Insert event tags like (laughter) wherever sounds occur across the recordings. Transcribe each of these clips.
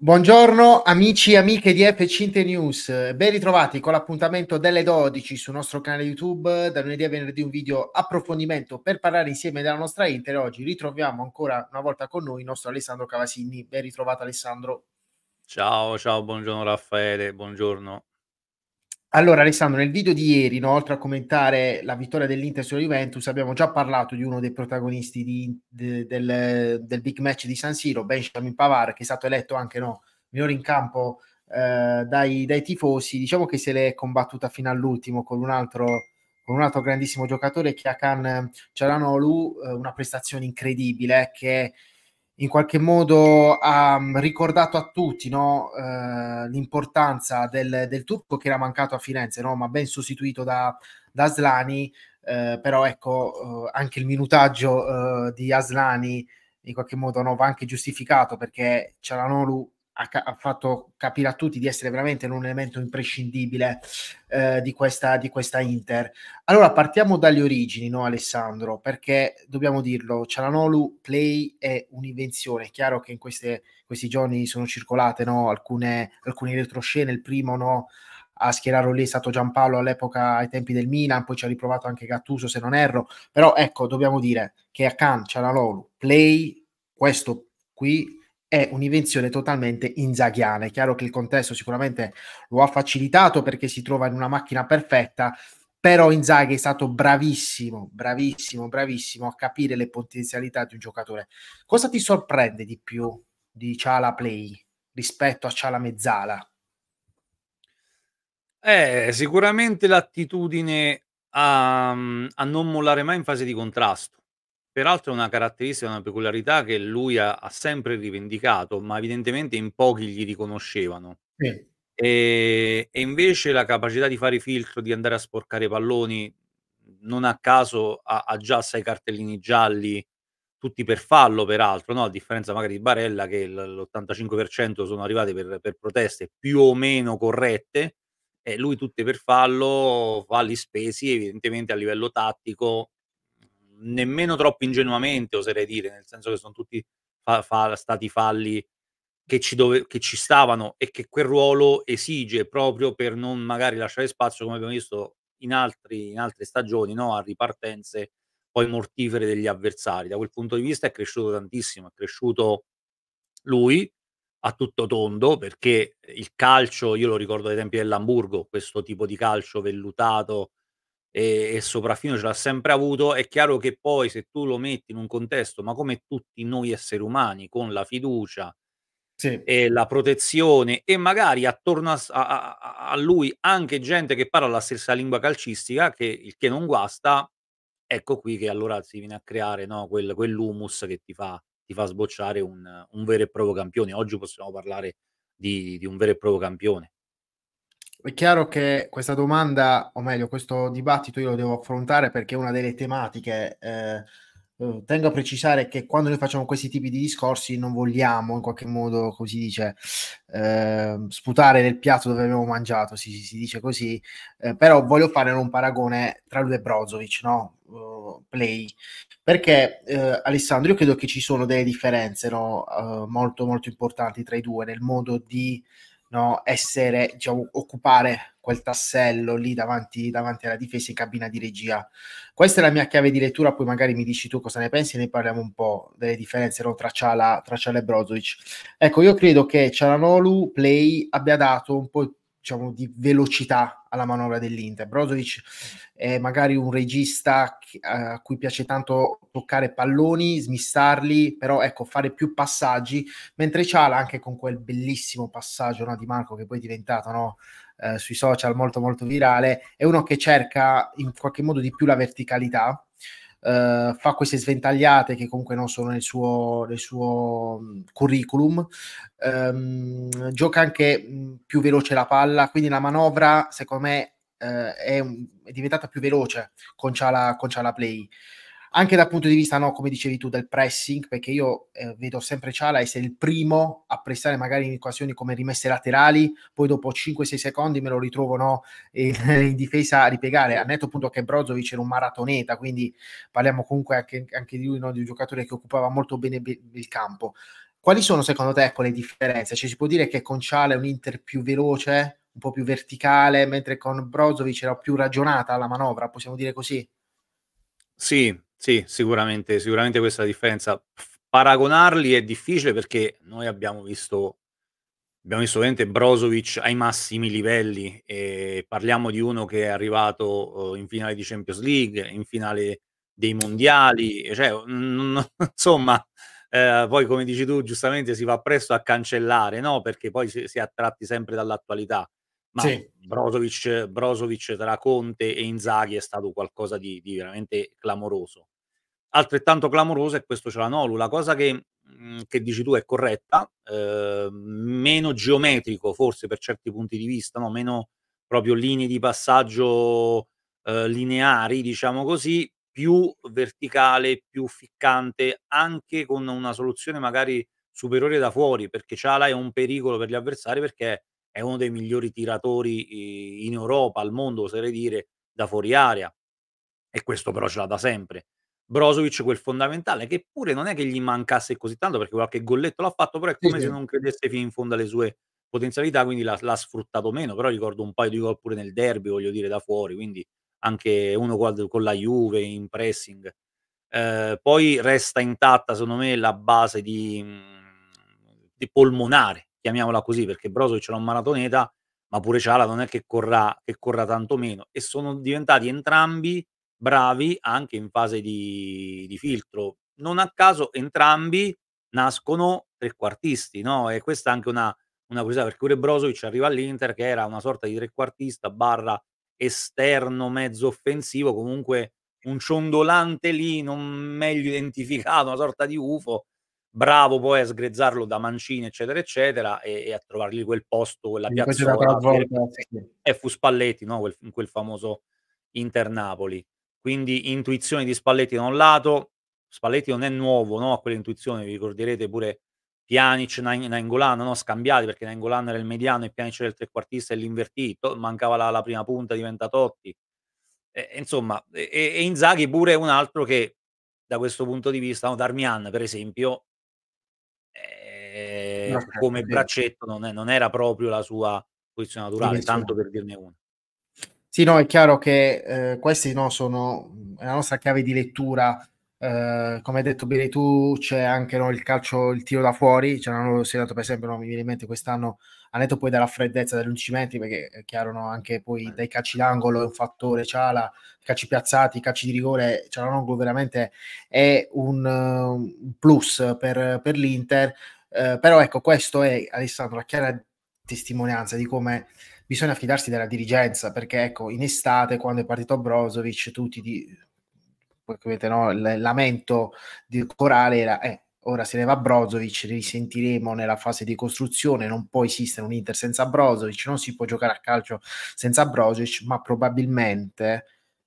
Buongiorno amici e amiche di Fcinte News, ben ritrovati con l'appuntamento delle 12 sul nostro canale YouTube, da lunedì a venerdì un video approfondimento per parlare insieme della nostra Inter, oggi ritroviamo ancora una volta con noi il nostro Alessandro Cavasini, ben ritrovato Alessandro. Ciao, ciao, buongiorno Raffaele, buongiorno allora Alessandro, nel video di ieri, no, oltre a commentare la vittoria dell'Inter sulla Juventus, abbiamo già parlato di uno dei protagonisti di, de, del, del, big match di San Siro, Benjamin Pavar, che è stato eletto anche no, migliore in campo eh, dai, dai, tifosi. Diciamo che se l'è combattuta fino all'ultimo con un altro, con un altro grandissimo giocatore, Chiakan Cialanolu, eh, una prestazione incredibile eh, che in qualche modo ha mm, ricordato a tutti no, eh, l'importanza del, del, turco che era mancato a Firenze, no, ma ben sostituito da, da Aslani, eh, però ecco eh, anche il minutaggio eh, di Aslani in qualche modo no, va anche giustificato perché Cialanolu ha, ca- ha, fatto capire a tutti di essere veramente un elemento imprescindibile eh, di, questa, di, questa, Inter. Allora partiamo dalle origini, no, Alessandro? Perché dobbiamo dirlo, Cialanolu Play è un'invenzione. È chiaro che in queste, questi giorni sono circolate no, alcune, alcune retroscene. Il primo no, a schierarlo lì è stato Giampaolo all'epoca ai tempi del Milan, poi ci ha riprovato anche Gattuso se non erro, però ecco, dobbiamo dire che a Akan, Cialanolu, Play, questo qui è un'invenzione totalmente inzaghiana. È chiaro che il contesto sicuramente lo ha facilitato perché si trova in una macchina perfetta, però Inzaghi è stato bravissimo, bravissimo, bravissimo a capire le potenzialità di un giocatore. Cosa ti sorprende di più di Ciala Play rispetto a Ciala Mezzala? Eh, sicuramente l'attitudine a, a non mollare mai in fase di contrasto Peraltro è una caratteristica, una peculiarità che lui ha, ha sempre rivendicato, ma evidentemente in pochi gli riconoscevano. Sì. E, e, invece la capacità di fare filtro, di andare a sporcare i palloni, non a caso ha, ha già sei cartellini gialli, tutti per fallo peraltro, no? a differenza magari di Barella che l'85% sono arrivate per, per, proteste più o meno corrette, e lui tutte per fallo, falli spesi evidentemente a livello tattico nemmeno troppo ingenuamente, oserei dire, nel senso che sono tutti fa- fa- stati falli che ci, dove- che ci stavano e che quel ruolo esige proprio per non magari lasciare spazio, come abbiamo visto in, altri, in altre stagioni, no? a ripartenze poi mortifere degli avversari. Da quel punto di vista è cresciuto tantissimo, è cresciuto lui a tutto tondo perché il calcio, io lo ricordo dai tempi dell'Amburgo, questo tipo di calcio vellutato e, e sopraffino ce l'ha sempre avuto, è chiaro che poi se tu lo metti in un contesto, ma come tutti noi esseri umani, con la fiducia sì. e la protezione e magari attorno a, a, a, lui anche gente che parla la stessa lingua calcistica, che il che non guasta, ecco qui che allora si viene a creare no, quel, quell'humus che ti fa, ti fa sbocciare un, un vero e proprio campione. Oggi possiamo parlare di, di un vero e proprio campione. È chiaro che questa domanda, o meglio, questo dibattito io lo devo affrontare perché è una delle tematiche. Eh, eh, tengo a precisare che quando noi facciamo questi tipi di discorsi non vogliamo in qualche modo, come si dice, eh, sputare nel piatto dove abbiamo mangiato, si, si dice così, eh, però voglio fare un paragone tra lui e Brozovic, no? Uh, play. Perché eh, Alessandro, io credo che ci sono delle differenze no? uh, molto molto importanti tra i due nel modo di no, essere, diciamo, occupare quel tassello lì davanti, davanti, alla difesa in cabina di regia. Questa è la mia chiave di lettura, poi magari mi dici tu cosa ne pensi e ne parliamo un po' delle differenze no, tra, Ciala, tra Ciala e Brozovic. Ecco, io credo che Cialanolu Play abbia dato un po' diciamo, di velocità alla manovra dell'Inter. Brozovic è magari un regista a cui piace tanto toccare palloni, smistarli, però ecco, fare più passaggi, mentre Ciala anche con quel bellissimo passaggio no, di Marco che poi è diventato no, eh, sui social molto molto virale, è uno che cerca in qualche modo di più la verticalità, eh, fa queste sventagliate che comunque non sono nel suo, nel suo mm, curriculum, ehm, gioca anche mm, più veloce la palla, quindi la manovra secondo me eh, è, è, diventata più veloce con Ciala, con Ciala Play anche dal punto di vista, no, come dicevi tu, del pressing, perché io eh, vedo sempre Ciala essere il primo a prestare magari in equazioni come rimesse laterali, poi dopo 5-6 secondi me lo ritrovo no, in, (laughs) in, difesa a ripiegare, a netto punto che Brozovic era un maratoneta, quindi parliamo comunque anche, anche di lui, no, di un giocatore che occupava molto bene il campo. Quali sono secondo te ecco, le differenze? Cioè, si può dire che con Ciala è un Inter più veloce, un po' più verticale, mentre con Brozovic era più ragionata la manovra, possiamo dire così? Sì, sì, sicuramente, sicuramente questa differenza. Paragonarli è difficile perché noi abbiamo visto, abbiamo visto ovviamente Brozovic ai massimi livelli e parliamo di uno che è arrivato oh, in finale di Champions League, in finale dei mondiali, cioè, (laughs) insomma, eh, poi come dici tu giustamente si va presto a cancellare, no? Perché poi si, si è attratti sempre dall'attualità ma sì. Brozovic, Brozovic, tra Conte e Inzaghi è stato qualcosa di, di veramente clamoroso. Altrettanto clamoroso è questo Cialanolu, la cosa che, mhmm, che dici tu è corretta, eh, meno geometrico forse per certi punti di vista, no? meno proprio linee di passaggio eh, lineari, diciamo così, più verticale, più ficcante, anche con una soluzione magari superiore da fuori, perché Ciala è un pericolo per gli avversari perché è uno dei migliori tiratori in Europa, al mondo, oserei dire, da fuori area. E questo però ce l'ha da sempre. Brozovic quel fondamentale che pure non è che gli mancasse così tanto perché qualche golletto l'ha fatto però è come sì, se non credesse fino in fondo alle sue potenzialità quindi l'ha, l'ha, sfruttato meno però ricordo un paio di gol pure nel derby voglio dire da fuori quindi anche uno con la Juve in pressing eh, poi resta intatta secondo me la base di, mm, di polmonare chiamiamola così, perché Brozovic era un maratoneta, ma pure Ciala non è che corra, che corra tanto meno. E sono diventati entrambi bravi anche in fase di, di filtro. Non a caso entrambi nascono trequartisti, no? E questa è anche una, una curiosità, perché pure Brozovic arriva all'Inter che era una sorta di trequartista barra esterno mezzo offensivo, comunque un ciondolante lì non meglio identificato, una sorta di UFO bravo poi a sgrezzarlo da mancini, eccetera, eccetera, e, e a trovargli quel posto, quella piazza e fu Spalletti, no? quel, quel famoso Inter-Napoli. Quindi intuizione di Spalletti da un lato, Spalletti non è nuovo no? a quell'intuizione, vi ricorderete pure Pjanic, Nainggolan, no? scambiati perché Nainggolan era il mediano e Pjanic era il trequartista e l'invertito, mancava la, la prima punta, diventa Totti. E, insomma, e, e Inzaghi pure è un altro che da questo punto di vista, no? Darmian per esempio, Certo, come braccetto non, è, non, era proprio la sua posizione naturale, tanto per dirne una. Sì, no, è chiaro che eh, questi no, sono la nostra chiave di lettura. Eh, come hai detto bene tu, c'è anche no, il calcio, il tiro da fuori. c'è Ce l'hanno segnato, per esempio, no, mi viene in mente quest'anno, ha netto poi dalla freddezza degli uncimenti perché è chiaro no, anche poi dai calci d'angolo è un fattore, c'ala, i calci piazzati, i calci di rigore, Cialanoglu veramente è un, uh, plus per, per l'Inter, eh, però ecco, questo è Alessandro, la chiara testimonianza di come bisogna fidarsi della dirigenza, perché ecco, in estate, quando è partito Brozovic, tutti di, avete, no, il lamento di corale era... Eh, ora se ne va Brozovic, li risentiremo nella fase di costruzione, non può esistere un Inter senza Brozovic, non si può giocare a calcio senza Brozovic, ma probabilmente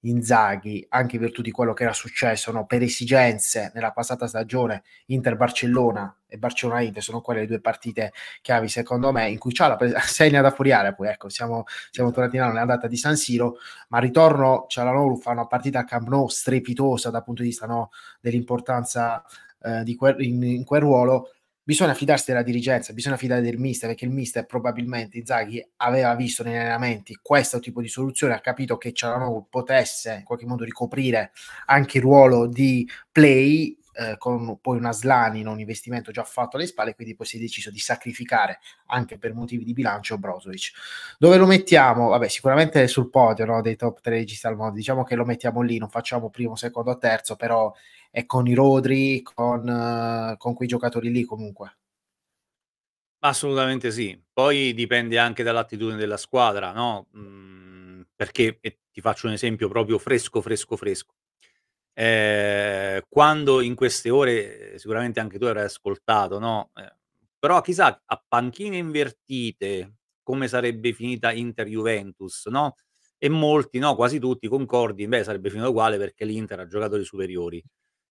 Inzaghi, anche in virtù di quello che era successo, no? per esigenze nella passata stagione Inter-Barcellona, e Barcellona-Inter sono quelle le due partite chiavi secondo me in cui c'è la presa (laughs) segna da furiare poi ecco siamo, siamo certo. tornati in là nella data di San Siro ma ritorno al ritorno Cialanoglu fa una partita a Camp Nou strepitosa dal punto di vista no, dell'importanza eh, quel, in, in quel ruolo bisogna fidarsi della dirigenza, bisogna fidare del mister, perché il mister probabilmente Zaghi aveva visto negli allenamenti questo tipo di soluzione, ha capito che Cialanoglu potesse in qualche modo ricoprire anche il ruolo di play eh, con poi una Slani in un investimento già fatto alle spalle, quindi poi si è deciso di sacrificare anche per motivi di bilancio Brozovic. Dove lo mettiamo? Vabbè, sicuramente sul podio no, dei top 3 registi al mondo, diciamo che lo mettiamo lì, non facciamo primo, secondo, terzo, però è con i Rodri, con, eh, con quei giocatori lì comunque. Assolutamente sì, poi dipende anche dall'attitudine della squadra, no? Mm, perché ti faccio un esempio proprio fresco, fresco, fresco. Eh, quando in queste ore, eh, sicuramente anche tu avrai ascoltato, no? Eh, però chissà, a panchine invertite, come sarebbe finita Inter-Juventus, no? E molti, no, quasi tutti, concordi, beh, sarebbe finita uguale perché l'Inter ha giocatori superiori.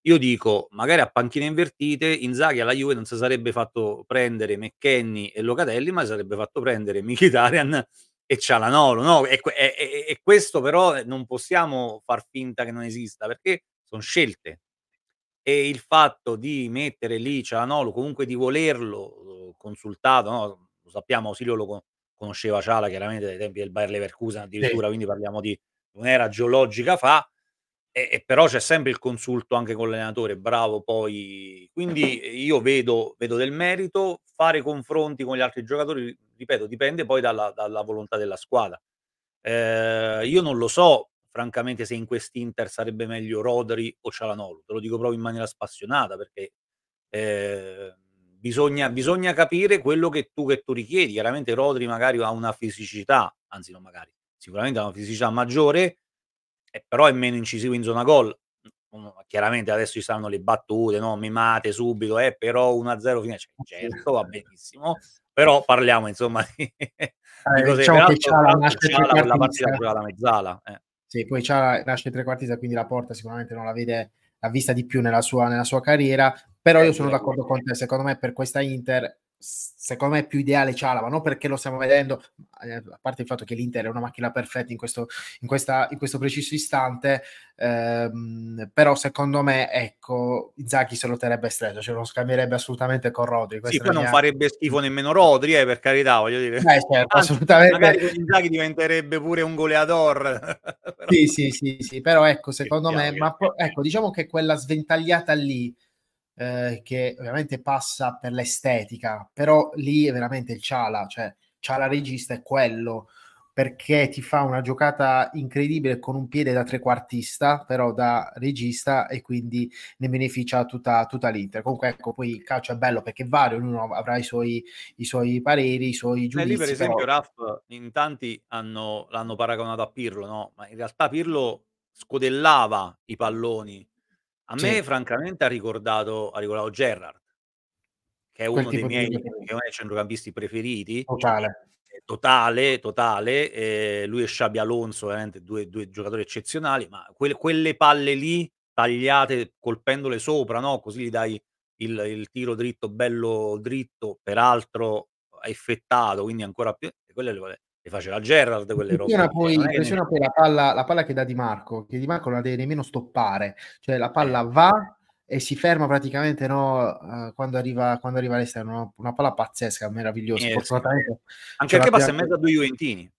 Io dico, magari a panchine invertite, Inzaghi alla Juve non si sarebbe fatto prendere McKenny e Locatelli, ma si sarebbe fatto prendere Mkhitaryan e Cialanolo, no? E, e, e, questo però eh, non possiamo far finta che non esista, perché sono scelte e il fatto di mettere lì Cialanolo, cioè, ah, comunque di volerlo uhm, consultato, no? lo sappiamo, Ausilio lo conosceva Ciala chiaramente dai tempi del Bayer Leverkusen addirittura, sì. quindi parliamo di un'era geologica fa, e, e, però c'è sempre il consulto anche con l'allenatore, bravo poi. Quindi eh, io vedo, vedo, del merito, fare confronti con gli altri giocatori, ripeto, dipende poi dalla, dalla volontà della squadra. Eh, io non lo so francamente se in quest'Inter sarebbe meglio Rodri o Cialanolo, te lo dico proprio in maniera spassionata perché eh, bisogna, bisogna, capire quello che tu, che tu richiedi, chiaramente Rodri magari ha una fisicità, anzi non magari, sicuramente ha una fisicità maggiore, eh, però è meno incisivo in zona gol, mm, mm, chiaramente adesso ci saranno le battute, no? mimate subito, eh, però 1-0 finisce, cioè, certo, va benissimo, eh, però parliamo insomma (laughs) di, eh, di cose, diciamo che c'è la, la, la partita pure alla mezzala. Eh. Sì, poi c'ha, nasce trequartista, quindi la porta sicuramente non la vede, a vista di più nella sua, nella sua carriera, però eh, io sono d'accordo con te, secondo me per questa Inter secondo me è più ideale Ciala, ma non perché lo stiamo vedendo, eh, a parte il fatto che l'Inter è una macchina perfetta in questo, in questa, in questo preciso istante, ehm, però secondo me, ecco, Inzaghi se lo terrebbe stretto, cioè lo scambierebbe assolutamente con Rodri. Sì, poi non mia... farebbe schifo nemmeno Rodri, eh, per carità, voglio dire. Eh, certo, Anzi, assolutamente. Magari Inzaghi diventerebbe pure un goleador. (laughs) però... sì, sì, sì, sì, però ecco, secondo che me, ma, ecco, diciamo che quella sventagliata lì, eh, che ovviamente passa per l'estetica, però lì è veramente il Ciala, cioè Ciala regista è quello, perché ti fa una giocata incredibile con un piede da trequartista, però da regista e quindi ne beneficia tutta, tutta l'Inter. Comunque ecco, poi il calcio è bello perché vario, ognuno avrà i suoi, i suoi pareri, i suoi giudizi. Lì per esempio però... Raff in tanti hanno, l'hanno paragonato a Pirlo, no? Ma in realtà Pirlo scodellava i palloni a me, francamente, ha ricordato, ha ricordato Gerrard, che è uno dei miei, di... centrocampisti preferiti. Totale. Eh, totale, totale. Eh, lui e Sciabi Alonso, ovviamente, due, due giocatori eccezionali, ma que- quelle palle lì tagliate colpendole sopra, no? così gli dai il, il, tiro dritto, bello dritto, peraltro effettato, quindi ancora più... Quelle, le le faceva Gerard quelle robe. Era poi, impressiona poi la palla, la palla che dà Di Marco, che Di Marco non la deve nemmeno stoppare, cioè la palla eh. va e si ferma praticamente no, eh, quando, arriva, quando arriva all'esterno, no? una palla pazzesca, meravigliosa. Eh, sì. Anche perché passa in mezzo a due Juventini,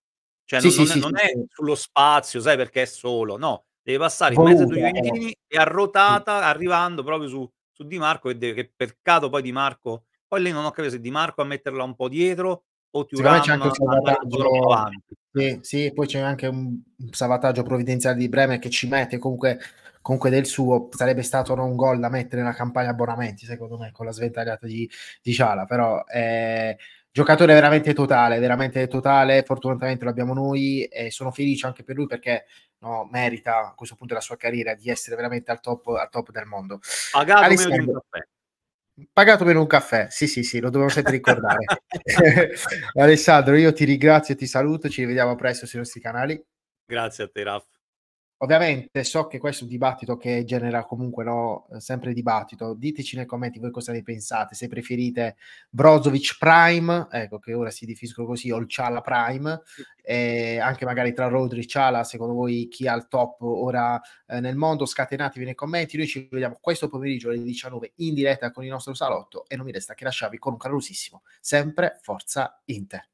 cioè sì, non, sì, non, non è sullo spazio, sai perché è solo, no, deve passare Voluta, in mezzo a due eh. Juventini e a rotata arrivando proprio su, su Di Marco, che, deve, che peccato poi Di Marco, poi lei non ho capito se Di Marco a metterla un po' dietro o Turan c'è anche un salvataggio sì, sì, poi c'è anche un salvataggio provvidenziale di Bremer che ci mette comunque, comunque del suo sarebbe stato un gol da mettere nella campagna abbonamenti secondo me con la sventagliata di, di Ciala però eh, giocatore veramente totale veramente totale fortunatamente lo abbiamo noi e sono felice anche per lui perché no, merita a questo punto della sua carriera di essere veramente al top, al top del mondo pagato Alessandro, Pagato per un caffè, sì sì sì, lo dobbiamo sempre ricordare. (laughs) Alessandro, io ti ringrazio, ti saluto, ci rivediamo presto sui nostri canali. Grazie a te Raff. Ovviamente so che questo è un dibattito che genera comunque no, sempre dibattito. Diteci nei commenti voi cosa ne pensate, se preferite Brozovic Prime, ecco che ora si definiscono così, o il Ciala Prime, e anche magari tra Rodri e Ciala, secondo voi chi ha il top ora eh, nel mondo? Scatenatevi nei commenti, noi ci vediamo questo pomeriggio alle 19 in diretta con il nostro salotto e non mi resta che lasciarvi con un calorosissimo, sempre forza Inter.